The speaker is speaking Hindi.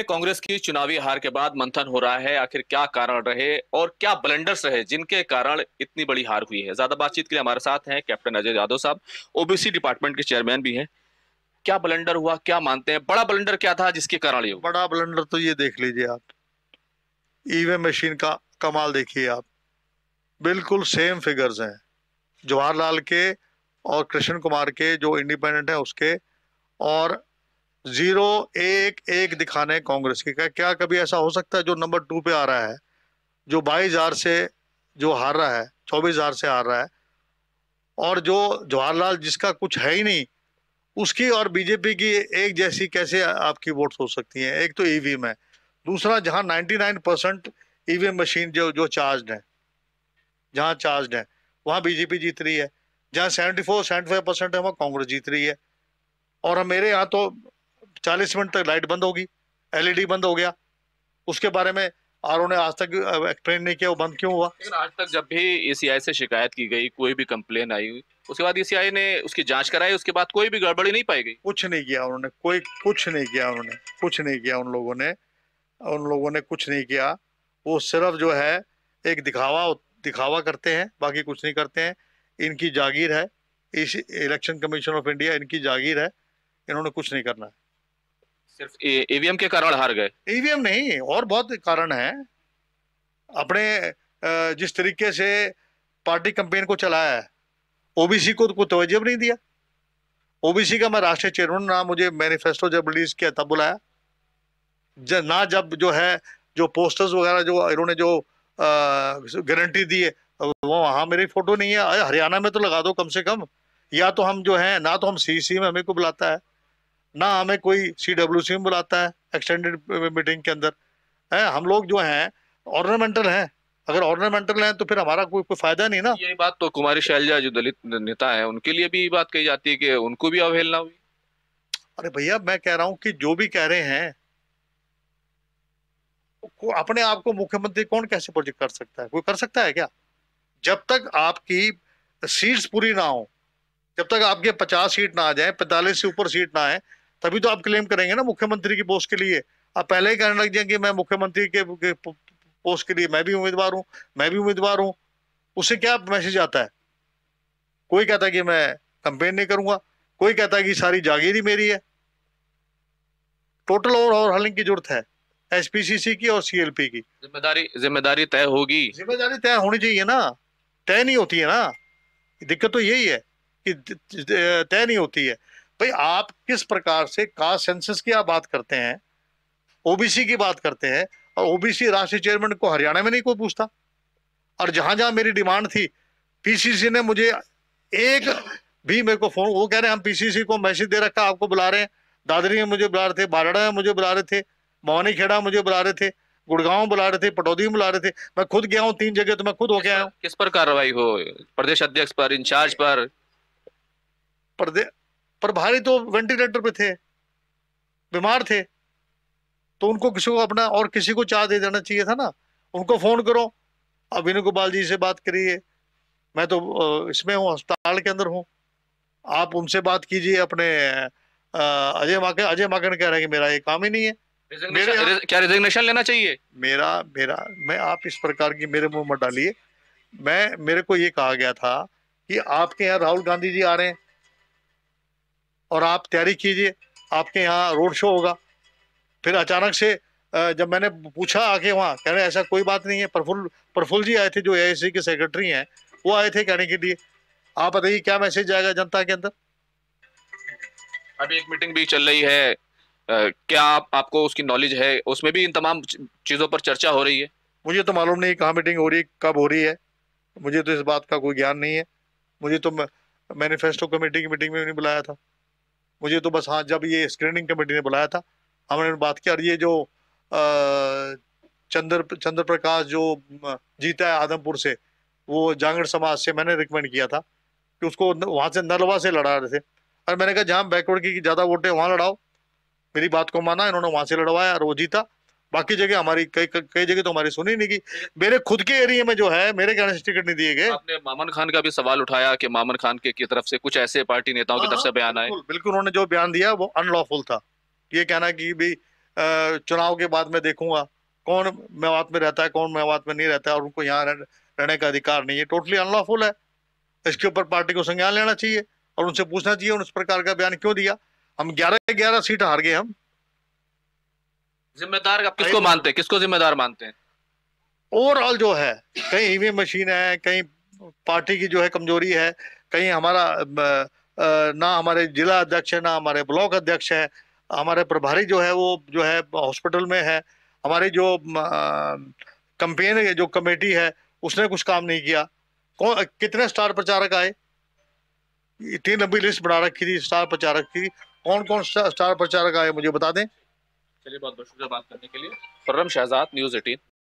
में कांग्रेस की चुनावी हार के बाद मंथन हो रहा है आखिर क्या कारण रहे और क्या ब्लेंडर्स रहे जिनके कारण इतनी बड़ी हार हुई है ज्यादा बातचीत के लिए हमारे साथ हैं कैप्टन अजय यादव साहब ओबीसी डिपार्टमेंट के चेयरमैन भी हैं क्या ब्लेंडर हुआ क्या मानते हैं बड़ा ब्लेंडर क्या था जिसके कारण ये बड़ा ब्लेंडर तो ये देख लीजिए आप ईवीएम मशीन का कमाल देखिए आप बिल्कुल सेम फिगर्स हैं जवाहरलाल के और कृष्ण कुमार के जो इंडिपेंडेंट है उसके और जीरो एक एक दिखाने कांग्रेस के क्या, क्या कभी ऐसा हो सकता है जो नंबर टू पे आ रहा है जो बाईस हजार से जो हार रहा है चौबीस हजार से हार रहा है और जो जवाहरलाल जिसका कुछ है ही नहीं उसकी और बीजेपी की एक जैसी कैसे आपकी वोट्स हो सकती हैं एक तो ईवीएम e है दूसरा जहां 99 परसेंट ईवीएम e मशीन जो जो चार्ज है जहां चार्ज है वहां बीजेपी जीत रही है जहां 74 75 परसेंट है वहां कांग्रेस जीत रही है और मेरे यहाँ तो चालीस मिनट तक लाइट बंद होगी एलईडी बंद हो गया उसके बारे में आर ने आज तक एक्सप्लेन नहीं किया वो बंद क्यों हुआ लेकिन आज तक जब भी ए से शिकायत की गई कोई भी कंप्लेन आई उसके बाद ए ने उसकी जांच कराई उसके बाद कोई भी गड़बड़ी नहीं पाई गई कुछ नहीं किया उन्होंने कोई कुछ नहीं किया उन्होंने कुछ नहीं किया उन लोगों ने उन लोगों ने कुछ नहीं किया वो सिर्फ जो है एक दिखावा दिखावा करते हैं बाकी कुछ नहीं करते हैं इनकी जागीर है इस इलेक्शन कमीशन ऑफ इंडिया इनकी जागीर है इन्होंने कुछ नहीं करना है सिर्फ ईवीएम के कारण हार गए ईवीएम नहीं और बहुत कारण है अपने जिस तरीके से पार्टी कंपेन को चलाया है ओबीसी को तो कोई तवज्जो नहीं दिया ओबीसी का मैं राष्ट्रीय चेयरमैन ना मुझे मैनिफेस्टो जब रिलीज किया तब बुलाया ज, ना जब जो है जो पोस्टर्स वगैरह जो इन्होंने जो गारंटी दी है वो वहाँ मेरी फोटो नहीं है हरियाणा में तो लगा दो कम से कम या तो हम जो है ना तो हम सी में हमें को बुलाता है ना हमें कोई सी डब्ल्यू सी में बुलाता है एक्सटेंडेड मीटिंग के अंदर है हम लोग जो हैं ऑर्नामेंटल हैं अगर ऑर्नामेंटल हैं तो फिर हमारा कोई कोई फायदा नहीं ना यही बात तो कुमारी शैलजा जो दलित नेता है उनके लिए भी बात कही जाती है कि उनको भी अवहेलना हुई अरे भैया मैं कह रहा हूँ कि जो भी कह रहे हैं को अपने आप को मुख्यमंत्री कौन कैसे प्रोजेक्ट कर सकता है कोई कर सकता है क्या जब तक आपकी सीट्स पूरी ना हो जब तक आपके पचास सीट ना आ जाए पैंतालीस से ऊपर सीट ना आए तभी तो आप क्लेम करेंगे ना मुख्यमंत्री की पोस्ट के लिए आप पहले ही कहने लग जाएंगे मैं मुख्यमंत्री के पोस्ट के लिए मैं भी उम्मीदवार हूँ मैं भी उम्मीदवार हूँ उसे क्या मैसेज आता है कोई कहता कि मैं कंपेन नहीं करूंगा कोई कहता कि सारी जागीर ही मेरी है टोटल और और हलिंग की जरूरत है एसपीसीसी की और सीएलपी की जिम्मेदारी जिम्मेदारी तय होगी जिम्मेदारी तय होनी चाहिए ना तय नहीं होती है ना दिक्कत तो यही है कि तय नहीं होती है भाई आप किस प्रकार से कास्ट सेंसस की आप बात करते हैं ओबीसी की बात करते हैं और ओबीसी राष्ट्रीय चेयरमैन को हरियाणा में नहीं कोई पूछता और जहां जहां मेरी डिमांड थी पीसीसी ने मुझे एक भी मेरे को फोन वो कह रहे हैं हम पीसीसी को मैसेज दे रखा आपको बुला रहे हैं दादरी में मुझे बुला रहे थे बारड़ा में मुझे बुला रहे थे मौनी खेड़ा मुझे बुला रहे थे गुड़गांव बुला रहे थे पटौदी में बुला रहे थे मैं खुद गया हूँ तीन जगह तो मैं खुद हो गया हूँ किस पर कार्रवाई हो प्रदेश अध्यक्ष पर इंचार्ज पर प्रदेश पर भारी तो वेंटिलेटर पे थे बीमार थे तो उनको किसी को अपना और किसी को चाह दे देना चाहिए था ना उनको फोन करो अब विनू गोपाल जी से बात करिए मैं तो इसमें हूँ अस्पताल के अंदर हूँ आप उनसे बात कीजिए अपने अजय माकन अजय माकन कह रहे हैं कि मेरा ये काम ही नहीं है मेरे क्या रिजिग्नेशन लेना चाहिए मेरा मेरा मैं आप इस प्रकार की मेरे मुंह मत डालिए मैं मेरे को ये कहा गया था कि आपके यहाँ राहुल गांधी जी आ रहे हैं और आप तैयारी कीजिए आपके यहाँ रोड शो होगा फिर अचानक से जब मैंने पूछा आके वहाँ कह रहे ऐसा कोई बात नहीं है प्रफुल्ल प्रफुल्ल जी आए थे जो ए के सेक्रेटरी हैं वो आए थे कहने के लिए आप बताइए क्या मैसेज जाएगा जनता के अंदर अभी एक मीटिंग भी चल रही है क्या आप, आपको उसकी नॉलेज है उसमें भी इन तमाम चीज़ों पर चर्चा हो रही है मुझे तो मालूम नहीं कहाँ मीटिंग हो रही कब हो रही है मुझे तो इस बात का कोई ज्ञान नहीं है मुझे तो मैनिफेस्टो कमेटी की मीटिंग में भी नहीं बुलाया था मुझे तो बस हाँ जब ये स्क्रीनिंग कमेटी ने बुलाया था हमने बात किया और ये जो चंद्र चंद्र प्रकाश जो जीता है आदमपुर से वो जांगड़ समाज से मैंने रिकमेंड किया था कि उसको वहाँ से नलवा से लड़ा रहे थे और मैंने कहा जहाँ बैकवर्ड की ज़्यादा वोटें वहाँ लड़ाओ मेरी बात को माना इन्होंने वहाँ से लड़वाया और वो जीता बाकी जगह हमारी कई कई जगह तो हमारी सुनी नहीं की मेरे खुद के एरिया में जो है मेरे कहने से टिकट नहीं दिए गए आपने मामन खान का भी सवाल उठाया कि मामन खान के की तरफ से कुछ ऐसे पार्टी नेताओं की तरफ से हाँ, बयान आए बिल्कुल उन्होंने जो बयान दिया वो अनलॉफुल था ये कहना की भी चुनाव के बाद में देखूंगा कौन मेवात में रहता है कौन मेवात में नहीं रहता है और उनको यहाँ रहने का अधिकार नहीं है टोटली अनलॉफुल है इसके ऊपर पार्टी को संज्ञान लेना चाहिए और उनसे पूछना चाहिए उन उस प्रकार का बयान क्यों दिया हम ग्यारह ग्यारह सीट हार गए हम जिम्मेदार का किसको मानते हैं किसको जिम्मेदार मानते हैं ओवरऑल जो है कहीं ईवीएम मशीन है कहीं पार्टी की जो है कमजोरी है कहीं हमारा ना हमारे जिला अध्यक्ष है ना हमारे ब्लॉक अध्यक्ष है हमारे प्रभारी जो है वो जो है हॉस्पिटल में है हमारी जो कंपेन जो कमेटी है उसने कुछ काम नहीं किया कौन कितने स्टार प्रचारक आए तीन लंबी लिस्ट बना रखी थी स्टार प्रचारक की कौन कौन स्टार प्रचारक आए मुझे बता दें चलिए बहुत बहुत शुक्रिया बात करने के लिए खुर्रम शहजाद न्यूज़ एटीन